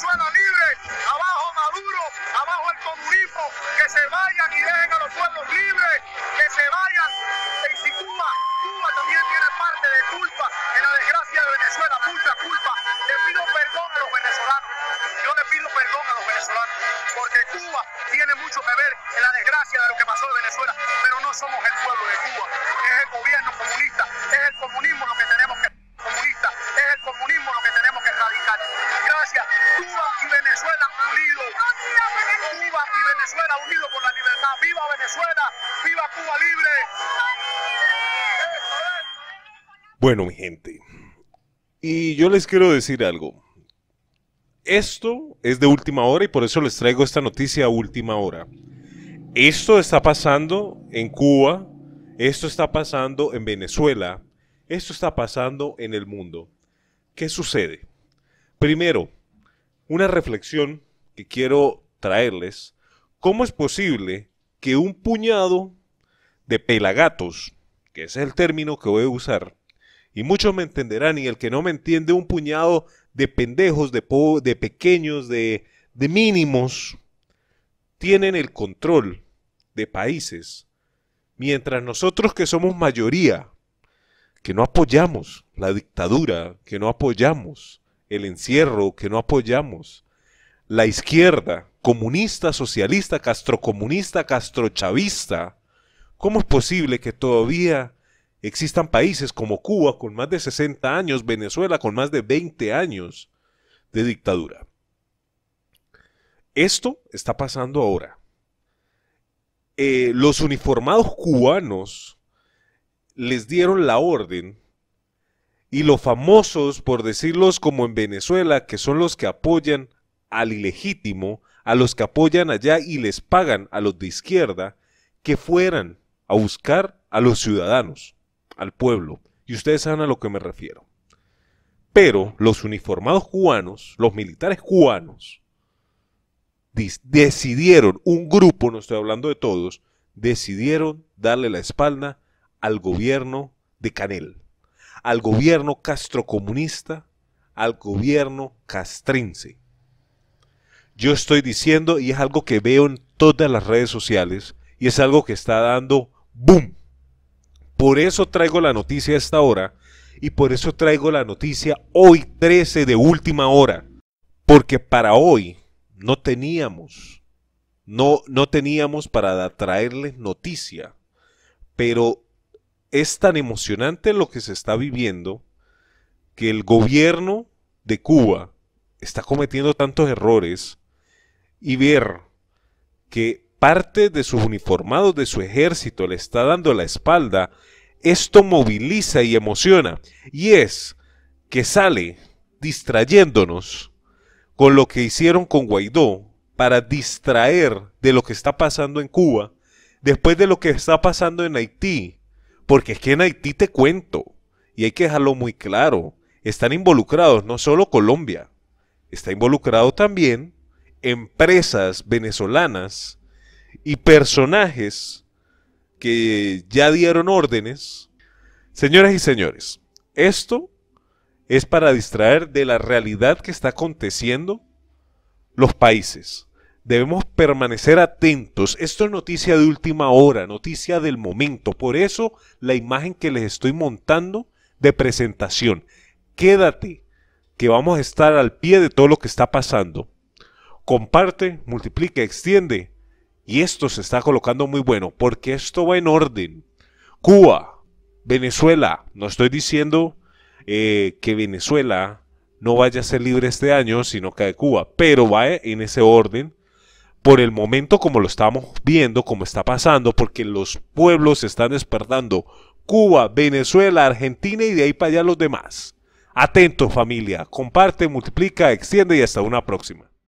Venezuela libre, abajo Maduro, abajo el comunismo, que se vayan y dejen a los pueblos libres, que se vayan. Y si Cuba, Cuba también tiene parte de culpa en la desgracia de Venezuela, mucha culpa. Le pido perdón a los venezolanos, yo le pido perdón a los venezolanos, porque Cuba tiene mucho que ver en la desgracia de lo que pasó en Venezuela, pero no somos el pueblo de Cuba, es el gobierno comunista, es el comunismo lo que tenemos que Venezuela unido. Venezuela unido por la libertad. ¡Viva Venezuela! ¡Viva Cuba libre! Bueno, mi gente, y yo les quiero decir algo. Esto es de última hora y por eso les traigo esta noticia a última hora. Esto está pasando en Cuba, esto está pasando en Venezuela, esto está pasando en el mundo. ¿Qué sucede? Primero, una reflexión que quiero traerles. ¿Cómo es posible que un puñado de pelagatos, que ese es el término que voy a usar, y muchos me entenderán, y el que no me entiende, un puñado de pendejos, de, de pequeños, de, de mínimos, tienen el control de países, mientras nosotros que somos mayoría, que no apoyamos la dictadura, que no apoyamos el encierro, que no apoyamos. La izquierda, comunista, socialista, castrocomunista, castrochavista, ¿cómo es posible que todavía existan países como Cuba con más de 60 años, Venezuela con más de 20 años de dictadura? Esto está pasando ahora. Eh, los uniformados cubanos les dieron la orden y los famosos, por decirlos como en Venezuela, que son los que apoyan al ilegítimo, a los que apoyan allá y les pagan a los de izquierda, que fueran a buscar a los ciudadanos, al pueblo. Y ustedes saben a lo que me refiero. Pero los uniformados cubanos, los militares cubanos, decidieron, un grupo, no estoy hablando de todos, decidieron darle la espalda al gobierno de Canel al gobierno castrocomunista, al gobierno castrense. Yo estoy diciendo, y es algo que veo en todas las redes sociales, y es algo que está dando boom. Por eso traigo la noticia a esta hora, y por eso traigo la noticia hoy 13 de última hora, porque para hoy no teníamos, no, no teníamos para traerles noticia, pero es tan emocionante lo que se está viviendo que el gobierno de Cuba está cometiendo tantos errores y ver que parte de sus uniformados de su ejército le está dando la espalda, esto moviliza y emociona. Y es que sale distrayéndonos con lo que hicieron con Guaidó para distraer de lo que está pasando en Cuba, después de lo que está pasando en Haití, porque es que en Haití te cuento, y hay que dejarlo muy claro, están involucrados no solo Colombia, está involucrado también empresas venezolanas y personajes que ya dieron órdenes. Señoras y señores, esto es para distraer de la realidad que está aconteciendo los países debemos permanecer atentos. Esto es noticia de última hora, noticia del momento. Por eso la imagen que les estoy montando de presentación. Quédate, que vamos a estar al pie de todo lo que está pasando. Comparte, multiplica, extiende. Y esto se está colocando muy bueno, porque esto va en orden. Cuba, Venezuela, no estoy diciendo eh, que Venezuela no vaya a ser libre este año, sino que de Cuba, pero va en ese orden por el momento como lo estamos viendo, como está pasando, porque los pueblos se están despertando. Cuba, Venezuela, Argentina y de ahí para allá los demás. Atento familia, comparte, multiplica, extiende y hasta una próxima.